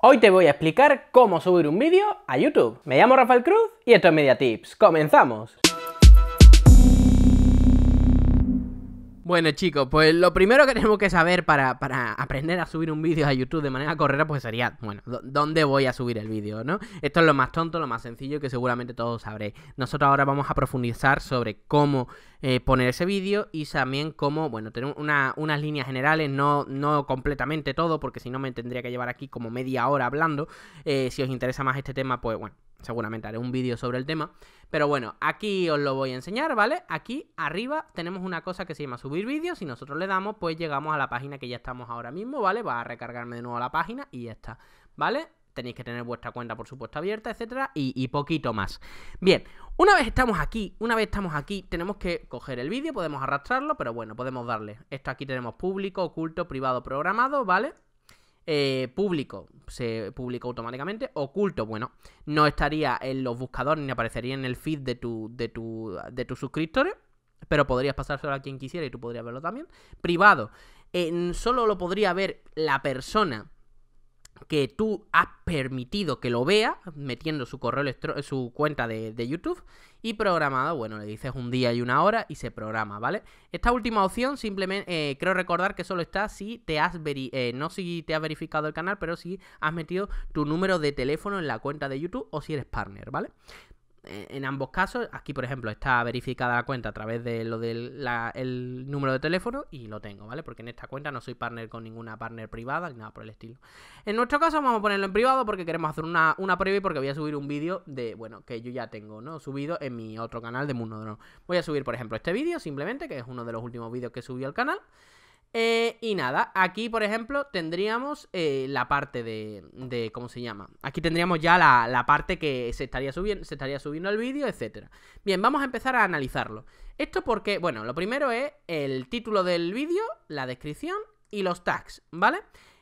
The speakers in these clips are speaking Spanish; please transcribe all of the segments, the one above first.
Hoy te voy a explicar cómo subir un vídeo a YouTube. Me llamo Rafael Cruz y esto es Media Tips. ¡Comenzamos! Bueno, chicos, pues lo primero que tenemos que saber para, aprender a subir un vídeo a YouTube de manera correcta, pues sería, bueno, ¿dónde voy a subir el vídeo, no? Esto es lo más tonto, lo más sencillo que seguramente todos sabréis. Nosotros ahora vamos a profundizar sobre cómo eh, poner ese vídeo y también cómo, bueno, tener unas líneas generales, no, no completamente todo, porque si no me tendría que llevar aquí como media hora hablando. Eh, si os interesa más este tema, pues bueno, seguramente haré un vídeo sobre el tema. Pero bueno, aquí os lo voy a enseñar, ¿vale? Aquí arriba tenemos una cosa que se llama subir vídeos. Si nosotros le damos, pues llegamos a la página que ya estamos ahora mismo, ¿vale? Va a recargarme de nuevo la página y ya está, ¿vale? Tenéis que tener vuestra cuenta, por supuesto, abierta, etcétera, y, y poquito más. Bien, una vez estamos aquí, una vez estamos aquí, tenemos que coger el vídeo, podemos arrastrarlo, pero bueno, podemos darle. Esto aquí tenemos público, oculto, privado, programado, ¿vale? Eh, público se publica automáticamente. Oculto, bueno, no estaría en los buscadores ni aparecería en el feed de tu, de tu, de tus suscriptores. Pero podrías pasárselo a quien quisiera y tú podrías verlo también. Privado, solo lo podría ver la persona que tú has permitido que lo vea metiendo su correo su cuenta de, YouTube y programado, bueno, le dices un día y una hora y se programa, ¿vale? Esta última opción simplemente eh, creo recordar que solo está si te has eh, no si te has verificado el canal, pero si has metido tu número de teléfono en la cuenta de YouTube o si eres partner, ¿vale? Eh, en ambos casos, aquí por ejemplo está verificada la cuenta a través de lo del el número de teléfono y lo tengo, ¿vale? Porque en esta cuenta no soy partner con ninguna partner privada ni nada por el estilo. En nuestro caso vamos a ponerlo en privado porque queremos hacer una, una porque voy a subir un vídeo de, bueno, que yo ya tengo, ¿no? Subido en mi otro canal de Mundo Drone. Voy a subir, por ejemplo, este vídeo simplemente, que es uno de los últimos vídeos que subí al canal. Eh, y nada, aquí por ejemplo tendríamos eh, la parte de, ¿Cómo se llama? Aquí tendríamos ya la, parte que se estaría subiendo, se estaría subiendo el vídeo, etc. Bien, vamos a empezar a analizarlo. Esto porque, bueno, lo primero es el título del vídeo, la descripción y los tags, ¿vale?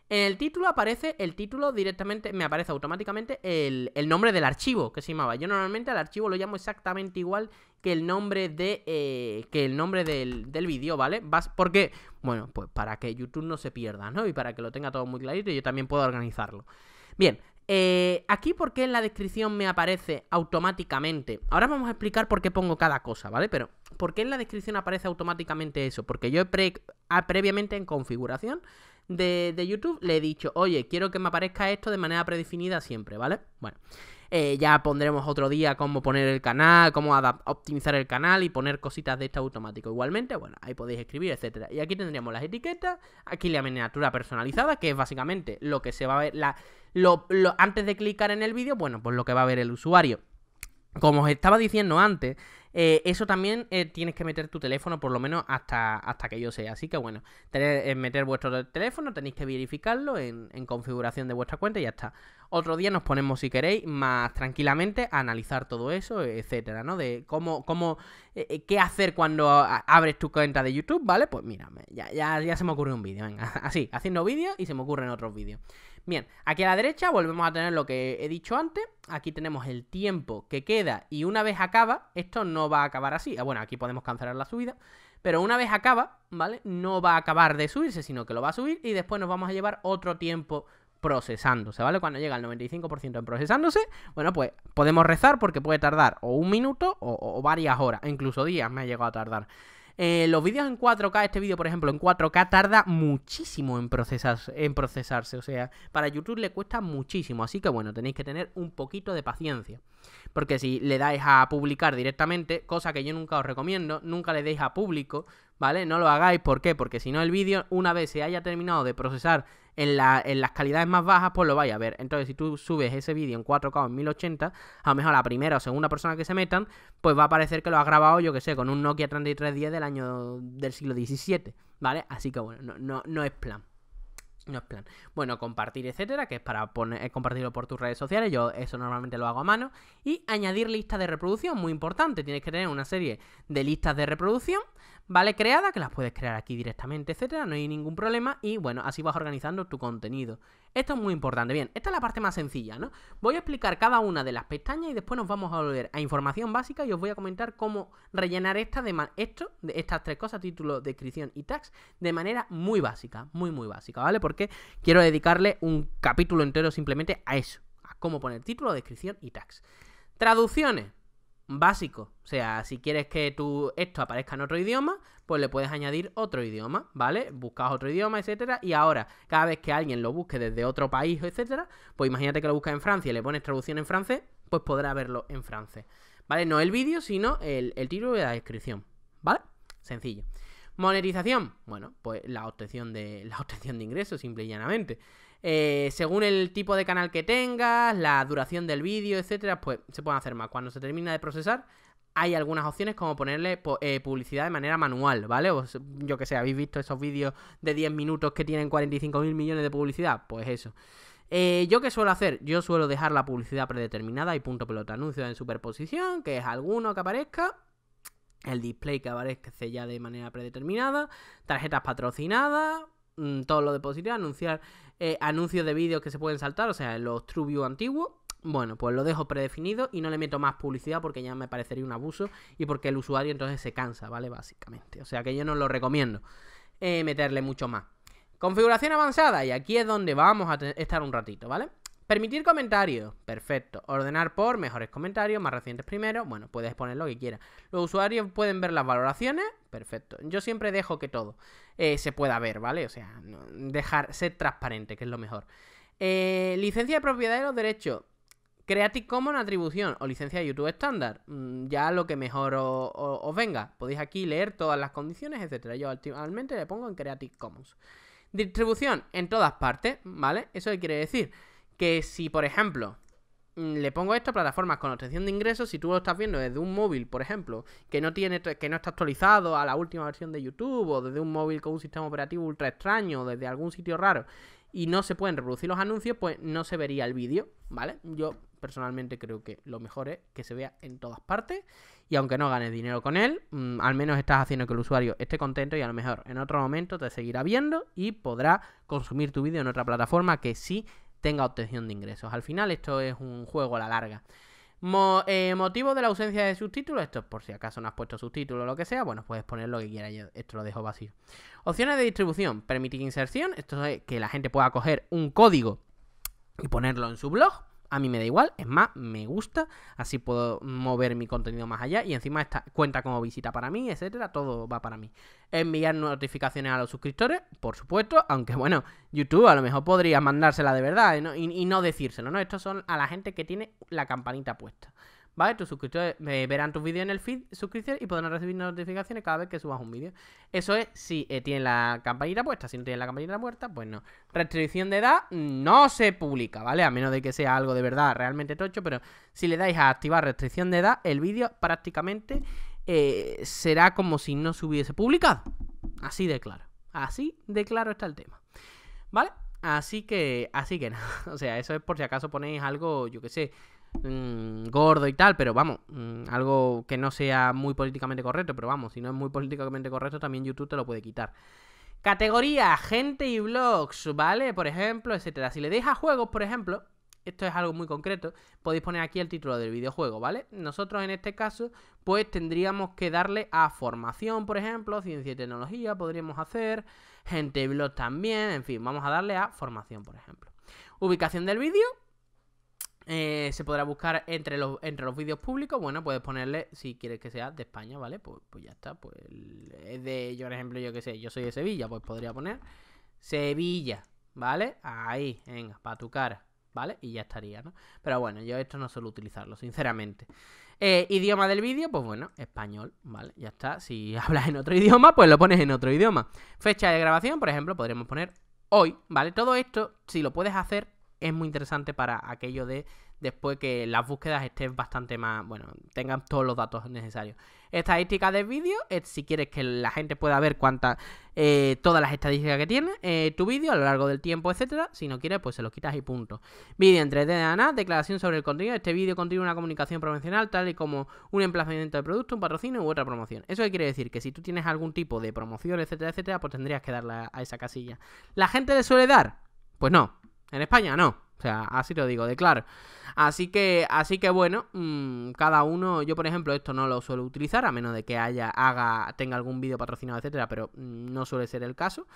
En el título aparece el título directamente, me aparece automáticamente el, nombre del archivo que se llamaba. Yo normalmente al archivo lo llamo exactamente igual que el nombre de eh, que el nombre del, vídeo, ¿vale? Vas, porque, bueno, pues para que YouTube no se pierda, ¿no? Y para que lo tenga todo muy clarito y yo también pueda organizarlo. Bien, eh, aquí porque en la descripción me aparece automáticamente. Ahora vamos a explicar por qué pongo cada cosa, ¿vale? Pero ¿por qué en la descripción aparece automáticamente eso? Porque yo pre previamente en configuración de, YouTube, le he dicho, oye, quiero que me aparezca esto de manera predefinida siempre, ¿vale? Bueno. Eh, ya pondremos otro día cómo poner el canal, cómo optimizar el canal y poner cositas de esto automático. Igualmente, bueno, ahí podéis escribir, etcétera. Y aquí tendríamos las etiquetas, aquí la miniatura personalizada, que es básicamente lo que se va a ver antes de clicar en el vídeo, bueno, pues lo que va a ver el usuario. Como os estaba diciendo antes, eh, eso también eh, tienes que meter tu teléfono, por lo menos hasta, hasta que yo sea. Así que bueno, eh, meter vuestro teléfono, tenéis que verificarlo en, en configuración de vuestra cuenta y ya está. Otro día nos ponemos, si queréis, más tranquilamente a analizar todo eso, etcétera, ¿no? De cómo, cómo, eh, eh, qué hacer cuando abres tu cuenta de YouTube, ¿vale? Pues mira, ya, ya, se me ocurre un vídeo, venga, así, haciendo vídeos y se me ocurren otros vídeos. Bien, aquí a la derecha volvemos a tener lo que he dicho antes. Aquí tenemos el tiempo que queda y una vez acaba, esto no va a acabar así. Ah, bueno, aquí podemos cancelar la subida, pero una vez acaba, ¿vale? No va a acabar de subirse, sino que lo va a subir y después nos vamos a llevar otro tiempo procesándose, ¿vale? Cuando llega al 95% en procesándose, bueno, pues podemos rezar porque puede tardar o un minuto o, varias horas, e incluso días me ha llegado a tardar. Eh, los vídeos en 4K, este vídeo, por ejemplo, en 4K tarda muchísimo en, procesarse, en procesarse. O sea, para YouTube le cuesta muchísimo. Así que bueno, tenéis que tener un poquito de paciencia. Porque si le dais a publicar directamente, cosa que yo nunca os recomiendo, nunca le deis a público, ¿vale? No lo hagáis, ¿por qué? Porque si no el vídeo, una vez se haya terminado de procesar en, la, las calidades más bajas, pues lo vais a ver. Entonces, si tú subes ese vídeo en 4K en 1080, a lo mejor la primera o segunda persona que se metan, pues va a parecer que lo ha grabado, yo que sé, con un Nokia 3310 del año del siglo XVII, ¿vale? Así que bueno, no, no, es plan. No es plan. Bueno, compartir, etcétera, que es para poner, compartirlo por tus redes sociales. Yo eso normalmente lo hago a mano. Y añadir listas de reproducción, muy importante. Tienes que tener una serie de listas de reproducción ¿vale? Creada, que las puedes crear aquí directamente, etcétera, no hay ningún problema y bueno, así vas organizando tu contenido. Esto es muy importante. Bien, esta es la parte más sencilla, ¿no? Voy a explicar cada una de las pestañas y después nos vamos a volver a información básica y os voy a comentar cómo rellenar esta de esto, de estas tres cosas, título, descripción y tags, de manera muy básica, muy, muy básica, ¿vale? Porque quiero dedicarle un capítulo entero simplemente a eso, a cómo poner título, descripción y tags. Traducciones básico. O sea, si quieres que tu, esto aparezca en otro idioma, pues le puedes añadir otro idioma, ¿vale? Buscas otro idioma, etcétera. Y ahora, cada vez que alguien lo busque desde otro país, etcétera, pues imagínate que lo busca en Francia y le pones traducción en francés, pues podrá verlo en francés. ¿Vale? No el vídeo, sino el, título y la descripción. ¿Vale? Sencillo. Monetización. Bueno, pues la obtención de, la obtención de ingresos, simple y llanamente. Eh, según el tipo de canal que tengas, la duración del vídeo, etcétera, pues se pueden hacer más. Cuando se termina de procesar, hay algunas opciones como ponerle eh, publicidad de manera manual, ¿vale? yo que sé, habéis visto esos vídeos de 10 minutos que tienen 45 mil millones de publicidad, pues eso. Eh, ¿Yo qué suelo hacer? Yo suelo dejar la publicidad predeterminada y punto pelota. anuncio en superposición, que es alguno que aparezca. El display que aparece ya de manera predeterminada. Tarjetas patrocinadas. Todos mm, todo lo de posible Anunciar eh, anuncios de vídeos que se pueden saltar, o sea, los TrueView antiguos. Bueno, pues lo dejo predefinido y no le meto más publicidad porque ya me parecería un abuso y porque el usuario entonces se cansa, ¿vale? Básicamente. O sea que yo no lo recomiendo eh, meterle mucho más. Configuración avanzada y aquí es donde vamos a estar un ratito, ¿vale? Permitir comentarios. Perfecto. Ordenar por mejores comentarios, más recientes primero. Bueno, puedes poner lo que quieras. Los usuarios pueden ver las valoraciones. Perfecto. Yo siempre dejo que todo eh, se pueda ver, ¿vale? O sea, dejar, ser transparente, que es lo mejor. Eh, licencia de propiedad de los derechos. Creative Commons atribución o licencia de YouTube estándar. Mm, ya lo que mejor os, venga. Podéis aquí leer todas las condiciones, etcétera. Yo últimamente, le pongo en Creative Commons. Distribución en todas partes, ¿vale? Eso quiere decir que si, por ejemplo, mm, le pongo esto a plataformas con obtención de ingresos, si tú lo estás viendo desde un móvil, por ejemplo, que no tiene que no está actualizado a la última versión de YouTube o desde un móvil con un sistema operativo ultra extraño, o desde algún sitio raro y no se pueden reproducir los anuncios, pues no se vería el vídeo, ¿vale? Yo personalmente creo que lo mejor es que se vea en todas partes y aunque no ganes dinero con él, mm, al menos estás haciendo que el usuario esté contento y a lo mejor en otro momento te seguirá viendo y podrá consumir tu vídeo en otra plataforma que sí tenga obtención de ingresos. Al final esto es un juego a la larga. Eh, motivo de la ausencia de subtítulos, esto es por si acaso no has puesto subtítulos o lo que sea, bueno, puedes poner lo que quieras, esto lo dejo vacío. Opciones de distribución, permitir inserción, esto es que la gente pueda coger un código y ponerlo en su blog a mí me da igual, es más, me gusta, así puedo mover mi contenido más allá y encima esta cuenta como visita para mí, etcétera, todo va para mí. Enviar notificaciones a los suscriptores, por supuesto, aunque bueno, YouTube a lo mejor podría mandársela de verdad ¿eh? y no, no decírselo, ¿no? Estos son a la gente que tiene la campanita puesta. ¿Vale? Tus suscriptores eh, verán tus vídeos en el feed, suscripción y podrán recibir notificaciones cada vez que subas un vídeo. Eso es si eh, tienen la campanita puesta. Si no tienen la campanita puesta, pues no. Restricción de edad no se publica, ¿vale? A menos de que sea algo de verdad realmente tocho, pero si le dais a activar restricción de edad, el vídeo prácticamente eh, será como si no se hubiese publicado. Así de claro. Así de claro está el tema. ¿Vale? Así que, así que nada. O sea, eso es por si acaso ponéis algo, yo qué sé, Mm, gordo y tal, pero vamos, mm, algo que no sea muy políticamente correcto, pero vamos, si no es muy políticamente correcto, también YouTube te lo puede quitar. Categoría, gente y blogs, ¿vale? Por ejemplo, etcétera. Si le deis a juegos, por ejemplo, esto es algo muy concreto, podéis poner aquí el título del videojuego, ¿vale? Nosotros en este caso, pues tendríamos que darle a formación, por ejemplo, ciencia y tecnología, podríamos hacer, gente y blogs también, en fin, vamos a darle a formación, por ejemplo. Ubicación del vídeo, eh, se podrá buscar entre los, entre los vídeos públicos. Bueno, puedes ponerle, si quieres que sea de España, ¿vale? Pues, pues ya está. Pues de, yo, por ejemplo, yo que sé, yo soy de Sevilla, pues podría poner Sevilla, ¿vale? Ahí, venga, para tu cara, ¿vale? Y ya estaría, ¿no? Pero bueno, yo esto no suelo utilizarlo, sinceramente. Eh, idioma del vídeo, pues bueno, español, ¿vale? Ya está. Si hablas en otro idioma, pues lo pones en otro idioma. Fecha de grabación, por ejemplo, podríamos poner hoy, ¿vale? Todo esto, si lo puedes hacer es muy interesante para aquello de después que las búsquedas estén bastante más, bueno, tengan todos los datos necesarios. Estadística de vídeo, eh, si quieres que la gente pueda ver cuánta eh, todas las estadísticas que tiene eh, tu vídeo a lo largo del tiempo, etcétera. Si no quieres, pues se los quitas y punto. Vídeo entre de ANA, declaración sobre el contenido. Este vídeo contiene una comunicación promocional, tal y como un emplazamiento de producto, un patrocinio u otra promoción. Eso quiere decir que si tú tienes algún tipo de promoción, etcétera, etcétera, pues tendrías que darle a esa casilla. ¿La gente le suele dar? Pues no, en España no. O sea, así lo digo, de claro. Así que, así que bueno, mm, cada uno, yo por ejemplo, esto no lo suelo utilizar, a menos de que haya, haga, tenga algún vídeo patrocinado, etcétera, pero mm, no suele ser el caso.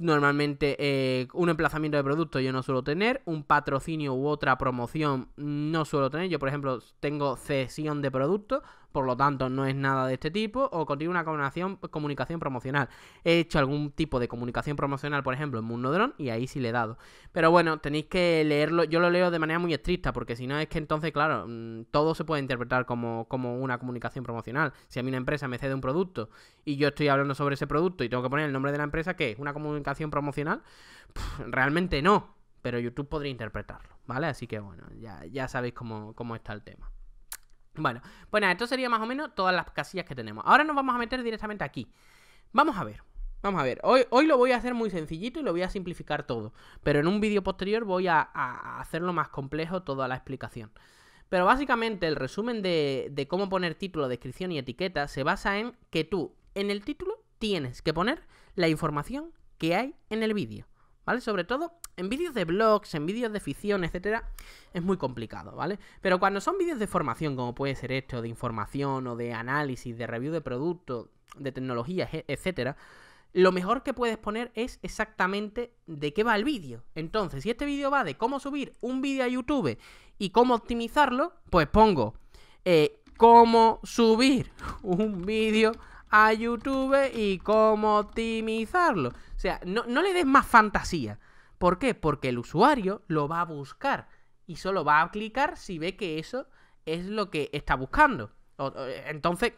Normalmente eh, un emplazamiento de producto yo no suelo tener, un patrocinio u otra promoción no suelo tener. Yo, por ejemplo, tengo cesión de producto, por lo tanto no es nada de este tipo, o contiene una pues, comunicación promocional. He hecho algún tipo de comunicación promocional, por ejemplo, en Mundo Drone, y ahí sí le he dado. Pero bueno, tenéis que leerlo, yo lo leo de manera muy estricta, porque si no es que entonces, claro, mm, todo se puede interpretar como, como una comunicación promocional. Si a mí una empresa me cede un producto y yo estoy hablando sobre ese producto y tengo que poner el nombre de la empresa, ¿qué es? ¿Una comunicación promocional? realmente no, pero YouTube podría interpretarlo, ¿vale? Así que bueno, ya, ya sabéis cómo, cómo está el tema. Bueno, pues esto sería más o menos todas las casillas que tenemos. Ahora nos vamos a meter directamente aquí. Vamos a ver. Vamos a ver, hoy, hoy lo voy a hacer muy sencillito y lo voy a simplificar todo, pero en un vídeo posterior voy a, hacerlo más complejo toda la explicación. Pero básicamente el resumen de, de cómo poner título, descripción y etiqueta se basa en que tú en el título tienes que poner la información que hay en el vídeo. ¿vale? Sobre todo en vídeos de blogs, en vídeos de ficción, etcétera, es muy complicado, ¿vale? Pero cuando son vídeos de formación, como puede ser esto, de información o de análisis, de review de productos, de tecnologías, e, etcétera, lo mejor que puedes poner es exactamente de qué va el vídeo. Entonces, si este vídeo va de cómo subir un vídeo a YouTube y cómo optimizarlo, pues pongo eh, cómo subir un vídeo a YouTube y cómo optimizarlo. O sea, no, le des más fantasía. ¿Por qué? Porque el usuario lo va a buscar y solo va a clicar si ve que eso es lo que está buscando. Entonces,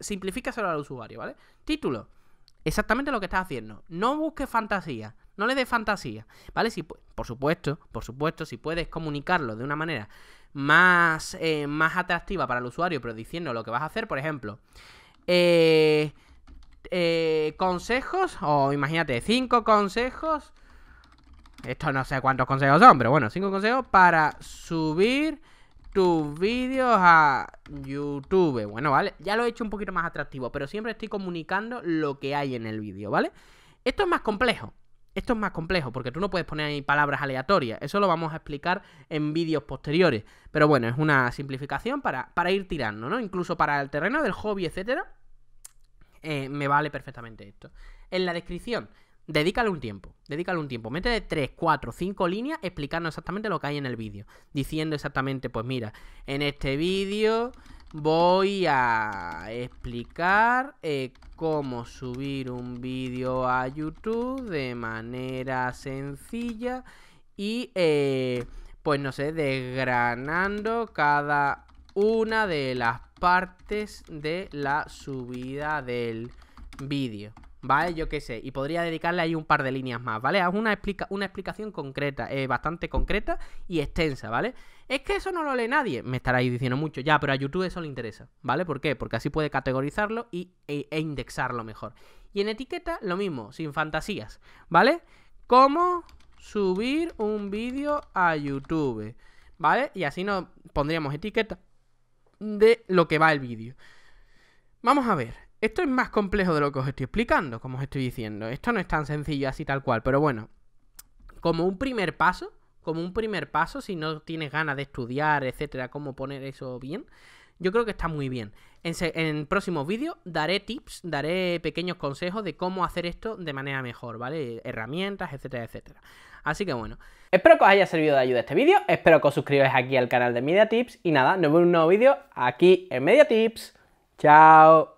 simplifícaselo al usuario, ¿vale? Título. Exactamente lo que estás haciendo. No busques fantasía. No le des fantasía. ¿Vale? Si, por supuesto, por supuesto, si puedes comunicarlo de una manera más, eh, más atractiva para el usuario, pero diciendo lo que vas a hacer, por ejemplo, eh, eh, consejos, o imagínate, cinco consejos. Esto no sé cuántos consejos son, pero bueno, cinco consejos para subir tus vídeos a YouTube. Bueno, ¿vale? Ya lo he hecho un poquito más atractivo, pero siempre estoy comunicando lo que hay en el vídeo, ¿vale? Esto es más complejo. Esto es más complejo porque tú no puedes poner ahí palabras aleatorias. Eso lo vamos a explicar en vídeos posteriores. Pero bueno, es una simplificación para, ir tirando, ¿no? Incluso para el terreno del hobby, etcétera. Eh, me vale perfectamente esto. En la descripción, dedícale un tiempo. Dedícale un tiempo. Mete de 3, 4, 5 líneas explicando exactamente lo que hay en el vídeo. Diciendo exactamente, pues mira, en este vídeo voy a explicar. Eh, cómo subir un vídeo a YouTube de manera sencilla y eh, pues no sé, desgranando cada una de las partes de la subida del vídeo. ¿vale? Yo qué sé, y podría dedicarle ahí un par de líneas más, ¿vale? Haz una, explica una explicación concreta, eh, bastante concreta y extensa, ¿vale? Es que eso no lo lee nadie, me estaráis diciendo mucho, ya, pero a YouTube eso le interesa, ¿vale? ¿Por qué? Porque así puede categorizarlo y, e, e indexarlo mejor. Y en etiqueta, lo mismo, sin fantasías, ¿vale? ¿Cómo subir un vídeo a YouTube? ¿Vale? Y así nos pondríamos etiqueta de lo que va el vídeo. Vamos a ver. Esto es más complejo de lo que os estoy explicando, como os estoy diciendo. Esto no es tan sencillo así tal cual, pero bueno, como un primer paso, como un primer paso, si no tienes ganas de estudiar, etcétera, cómo poner eso bien, yo creo que está muy bien. En, en próximos vídeos daré tips, daré pequeños consejos de cómo hacer esto de manera mejor, ¿vale? Herramientas, etcétera, etcétera. Así que bueno. Espero que os haya servido de ayuda este vídeo, espero que os suscribáis aquí al canal de Media Tips y nada, nos vemos en un nuevo vídeo aquí en Media Tips. Chao.